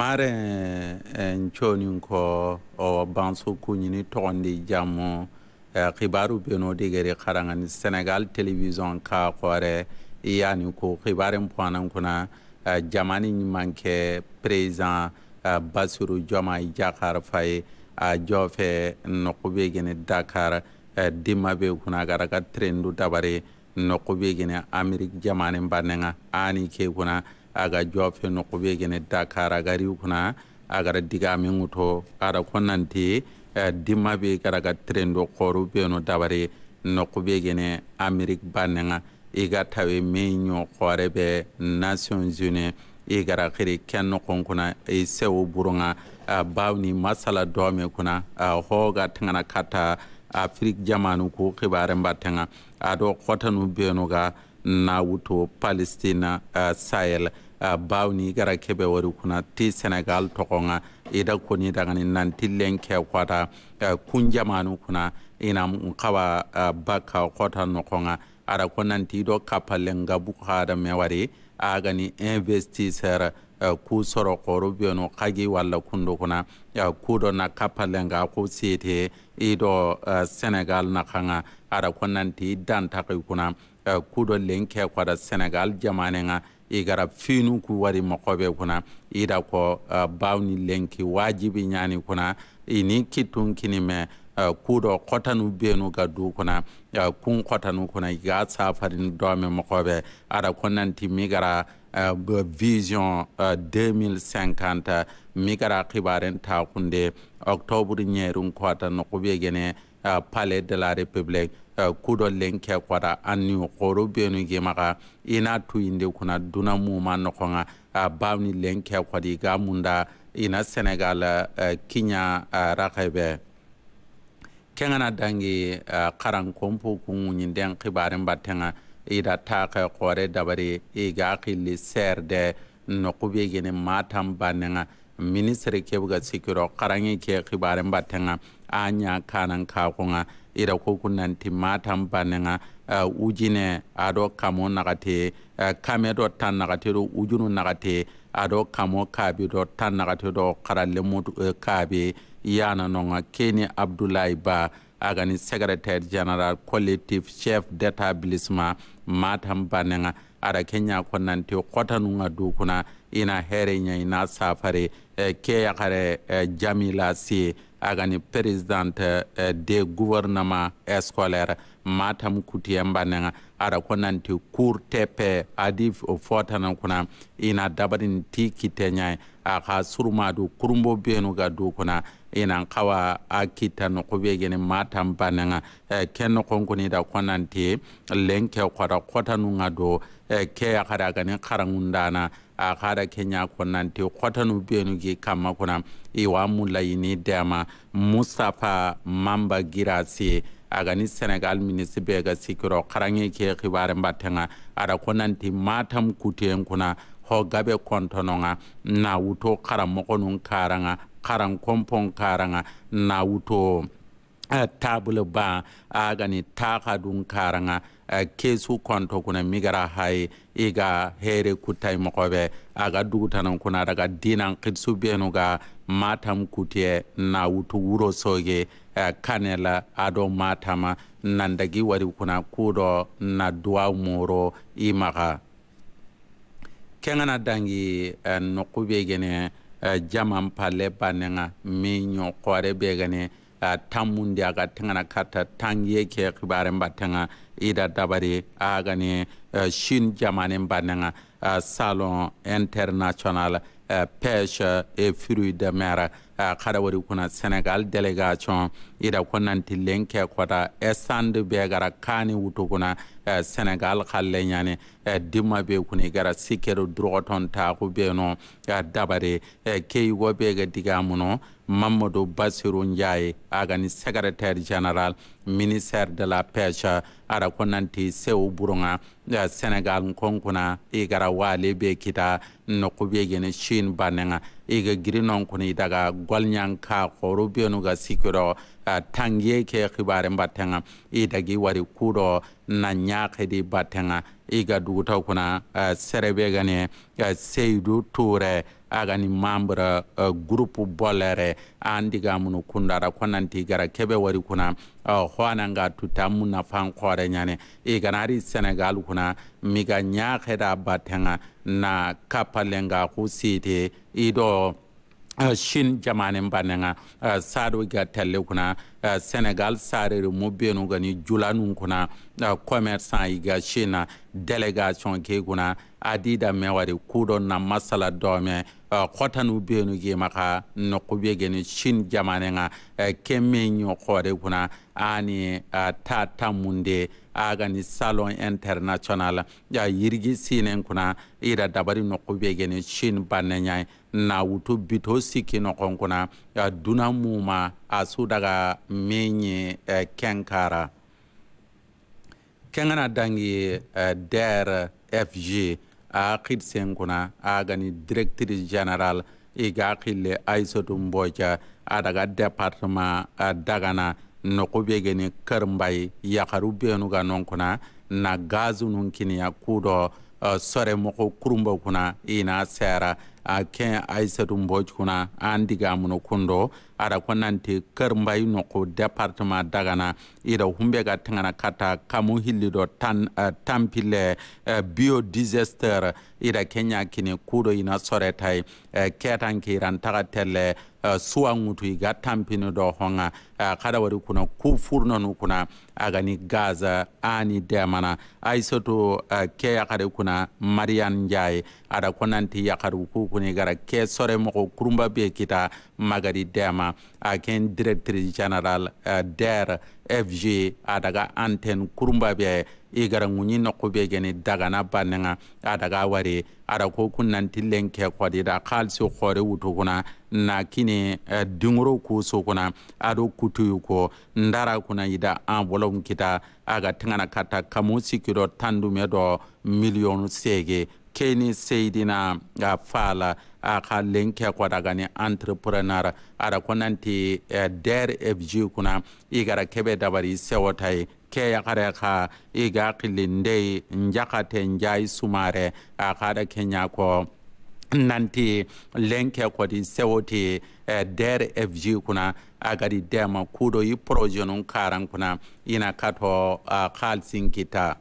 mare en eh, eh, conin ko o banso kuñini togondi jammo xibaru eh, beno degeri xarangani senegal télévision ka xoore yani ko xibaren poanan kuna jamani ñimanke président basiru joma jakar faye a jofe noqu be gene dakar dimma be kuna gara ka trendu dabari noqu be gene amérique jamanin bannenga ani ke kuna aga jofe no ko be gene dakar aga riw kuna aga diga min to kada konnanti eh, dimma be kada ga tren do be no dabare no ko be gene amerique banenga ga tawe min yo be nations unies i gara xiri ken noxon eh, kuna i sewo burunga baw ni masala dome kuna hoga tangana kata afrik jamanu ku xibaren batenga ado xotanu benu ga na wuto palestina uh, sahel uh, baw ni gara kebe wari kuna ti senegal tokonga ida koni dagani nanti lenke kwata uh, kunjamanu kuna ina mkawa uh, baka kota nokonga ada ko nanti do kapale ngabu hada mewari agani investisseur uh, ku soro koro bionu kagi walla kundo kuna uh, kudo na kapale nga ko sete ido uh, senegal na kanga ada ko nanti dan kuna ka ku dɔ len kɛ kwada senegal jamane ŋa i gara finu ku wari mɔgɔ kuna i da kɔ uh, baw ni lenki waajibi ɲani kuna i ni kitun kini mɛ uh, ku dɔ kɔtanu benu ka du kuna uh, kun kɔtanu kuna i ga safarini dɔmɛ mɔgɔ ada ko nanti mi gara uh, vision 2050 mi gara kibaren ta kunde octobre ɲɛrun kɔta nɔgɔ bɛ palais de la république ku dɔ len kɛ kɔra an benu gemaxa ina n'a kuna duna mu ma nɔxɔnga a baw ni len ga munda i na senegal kiɲa rakebe kengana dangi xarankonpo kun ŋuɲinden xibarin batenga ida da taxɛ xɔre dabari i ga xili sɛrde nɔxube gene matan bannenga ministre kebuga sikiro xaranŋe ke xibarin batenga a ɲa kanan kaxunga ira ko kunnan timma tampanenga eh, ujine ado kamo nagate eh, kame do tan nagate ɗo ujunu nagate aɗo kamo kaabe ɗo tan nagate ɗo karalle mutu eh, kaabe yana noga keni abdoulaye ba agani secrétaire général collectif chef d' établissement matam banenga aɗa kenya ko nanti kotanuga dukuna ina here ña ina safare ke yakare jamila sie agani présidente eh, de gouvernement scolaire matam kutiyem banenga ara ko nanti cour tepe adi fotana kuna ina dabarin ti kite aka surmadu kurumbo benu ga du kuna ina kawa a kita no ko be matan bananga eh, ken no kon kuni da konante lenke kwara kota nu ngado eh, ke ya kara gane karangundana a kara kenya konante kota nu be gi kama kuna iwa mulaini dama mustafa mamba girasi agani gani senegal minisi be ga sikiro karange ke kibarin batenga ara konanti matam kuten kuna ho gabe kontononga na wuto karamɔgɔ karanga karan kompon karanga na wuto eh, tabule ba agani takadun karanga eh, kesu konto kuna migara hai iga ga here kutai mɔgɔbɛ aga ga dugutanan kuna daga dinan kirisu benu ga matam kutiɛ na wuto wuro soge eh, kanela ado matama nandagi wari kuna kudo na duwa moro imaka maga dangi nɔku gene Eh, jaman pale banenga mi nyo kware begane a eh, tamundi aga tengana kata tangiye ke kibaren batenga ida dabari agane eh, shin jamanen banenga Euh, salon international euh, pêche et fruits de mer euh, kada wari kuna senegal delegation ida konnanti lenke kota estand be gara kani wuto kuna senegal halle ñani dimma be kuni gara sikkero drogoton taku be no dabare keyigo be ga digamuno mamadou basiru ndiaye aga secrétaire général ministère de la pêche ara ko nanti sewu burunga sénégal nkonkuna i gara waale be kita noku be gene shin banenga i ga giri nonkuna i daga gwalnyan ka benu ga sikiro tangiye ke xibaren battenga i dagi wari kudo na ɲaxedi battenga i ka dugutaw kɔnɔ sɛrɛ bɛ ka ni seyidu ture a ka ni mambre eh, gurupu bɔlɛrɛ an diga munu kundara kɔnan gara kɛbɛ wari kuna hɔnan eh, ka tuta mun nafan kɔrɛ ɲani i kana ari senegal kuna miga ka ɲakɛda batɛŋa na kapalenga ku site i dɔ eh, shin jamanin baninga sado ga talle kuna uh, sénégal sarere moɓɓenu gani julanun kuna uh, eh, commerçant yiga china délégation ke kuna adida mewari kudo na masala dome uh, hotanu benu gemaka nokkuɓe geni chine jamane ga uh, kemme ñokore kuna ani uh, eh, ta tammunde agani salon international ya yirgi sinen kuna ira dabari nokkuɓe geni chine banne ñayi na wutu bito sikki nokon kuna ya duna muma a su daga min ye eh, kɛnkara kɛngana dangi eh, dɛr fg a xid sen kuna a gani directrice générale i ga xille aissatou mboja a daga département eh, dagana noxu be geni kërmbay yaxaru benu ga non kuna na gazu nun kiniya ku do sore moko kurumba kuna ina sera a ken aissatou mbodj kuna an digamuno kundo ara ko nanti kermbayi ko département dagana ida humbe ga tangana kata kamu hillido tan uh, tampile uh, bio disaster ida kenya kini kudo ina soretay uh, ketan iran ran tagatelle uh, suwa ŋutu iga tampini do honga Eh, kada wari kuna ku furna nu kuna agani gaza ani demana ay soto eh, ke yakare kuna marian jaye ada konanti yakare ku kuni gara ke sore moko kurumba be kita magari dema aken eh, directrice general der fg adaga anten kurumba be i gara ŋuɲi nɔku be geni dagana banneŋa a daga wari ada ko kun nanti lenke kɔdida kalisi kɔri wutu kuna na kini dingoro ku so kuna ado ku kutu y'u ndara kuna dara kunna an wɔlɔw kita a ka tɛŋana kamu siki dɔ tan dumɛ dɔ miliyɔn keni seidina a uh, fala a uh, ka lenke kwada gani entrepreneur ara konanti uh, der fg kuna igara kebe dabari sewota ye ke yakare ka iga kilinde njakate njai sumare a kada kenya ko nanti lenke kodi sewti e eh, der fg kuna agadi dema kudo yi projet nun karan kuna ina kato uh, ah, khalsin kita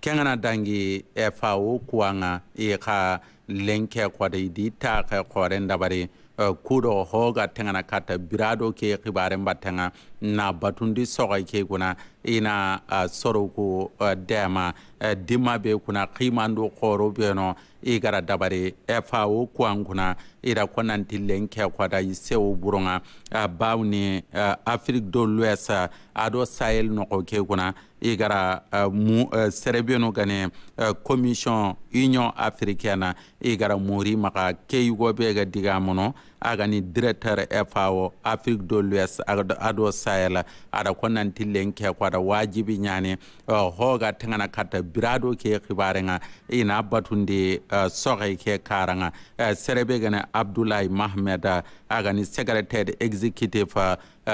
kengana dangi e fawo kuwanga e ka lenke kodi di ta ka koren dabari uh, eh, kudo hoga tengana kata birado ke kibaren batanga na batundi ke kuna ina uh, soroku uh, dema uh, dima be kuna ximandu xoro beno i gara dabari e, fawo kuwan kuna ira konanti lenke kwada i sewo buronga uh, baw ni uh, afrique do l'ouest uh, ado sahel noxo ke kuna i gara uh, mu uh, serebenu gane uh, commission union africaine i gara muri maxa ke be ga diga mono a gani directeur e fawo afrique do l'ouest ado sahel sayala aɗa ko nantillen ke ko aɗa wajibi ñani eh, hooga tegana katta birado ke hibarega ina batunde eh, sohe ke karaga eh, serebe gene abdoulaye mahmed agani secrétaire exécutif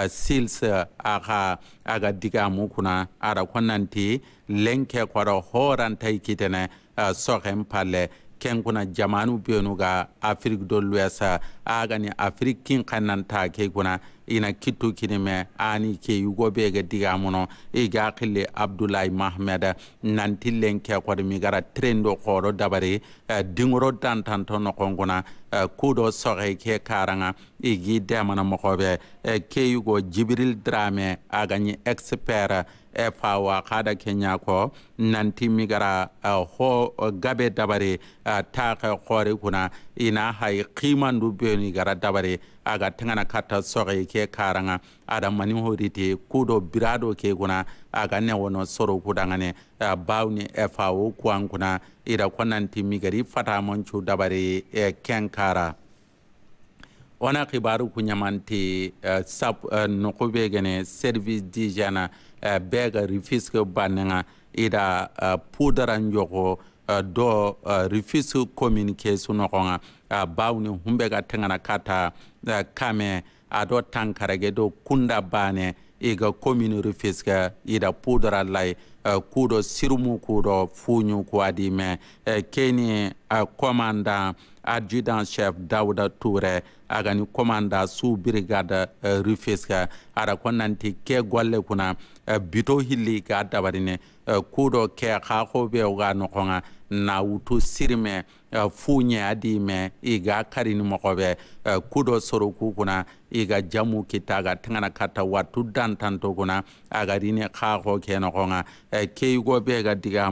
sils aka aga digamu kuna aɗa ko nanti lenke ko aɗa horantay kitene sohen ken kuna jamanu benu ga afrique de l'ouest agani afrique kin kannanta ke kuna ina kittu kinime ani ke yugo be ga diga mono e ga khille abdoulaye mahmed nantillen ke ko mi gara trendo ko dabare eh, dingoro tan tan to no kongona eh, kudo soxe ke karanga igi demana moxoɓe eh, ke yugo jibril drame agani expert e fawa kada ke ñako nanti migara ho gabe dabari taxe xoore kuna ina hay qimandu beni gara dabare aga tangana kata soge ke karanga ada mani horite kudo birado ke guna aga ne wono soro kudangane bawni fao kuan kuna ida konnanti migari fata mancu dabare e ken kara ona kibaru kunyamante sap e, nokube gene service dijana e, bega rifiske banenga ida pudaran yogo do refuse communique sunɔgɔ ga baw ni hun bɛ ka tɛgana ka ta kamɛ a do tankarage kunda bane ega ga refuse ka ida e pudra lai ku sirumu kudo ku dɔ fuɲu ku adi keni commandant adjudant-chef dawuda toure agani commanda sous brigade uh, rufiska ada ko nanti ke golle kuna uh, bito hilli ga dabarine uh, kudo ke kha ko be ga no na wutu sirme Eh, fu ɲɛya di mɛn i ka kari ni mɔgɔ bɛ eh, ku dɔ soro ku kunna i ka jamu kita ka tangana ka ta watu dan tanto kunna a ka dini kaa kɔ kɛ nɔgɔ eh, ka keigɔ bɛ ka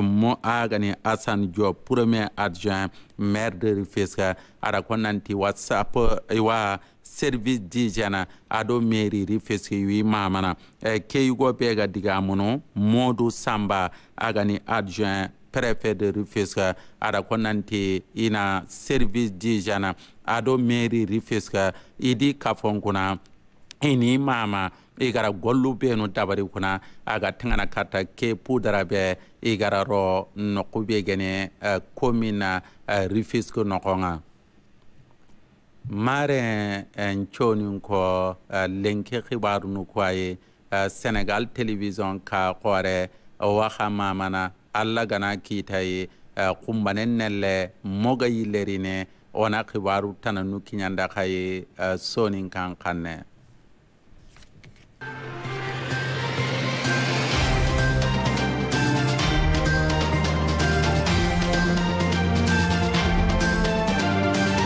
mo a ni asan jɔ premier adjoint maire de rifeska ada kɔnna nanti whatsapp iwa service dijana ado meri rifeske wi mamana keigɔ bɛ ka digi modu samba a ka ni adjoint préfet de Rufisque aɗa ko ina service d'hygiène ado mairie Rufisque idi kafonkuna ini mama igara gollu benu dabari kuna aga tangana kata ke pudara be igara ro noku be gene uh, eh, komina uh, eh, Rufisque nokonga mare en eh, conin ko uh, lenke xibarunu ko aye uh, sénégal télévision ka xoore waxa mamana allah gana kiitaye eh, kumbanennelle moga yillerine wona kibaru tananu kiñanda kaye eh, sonin kan kanne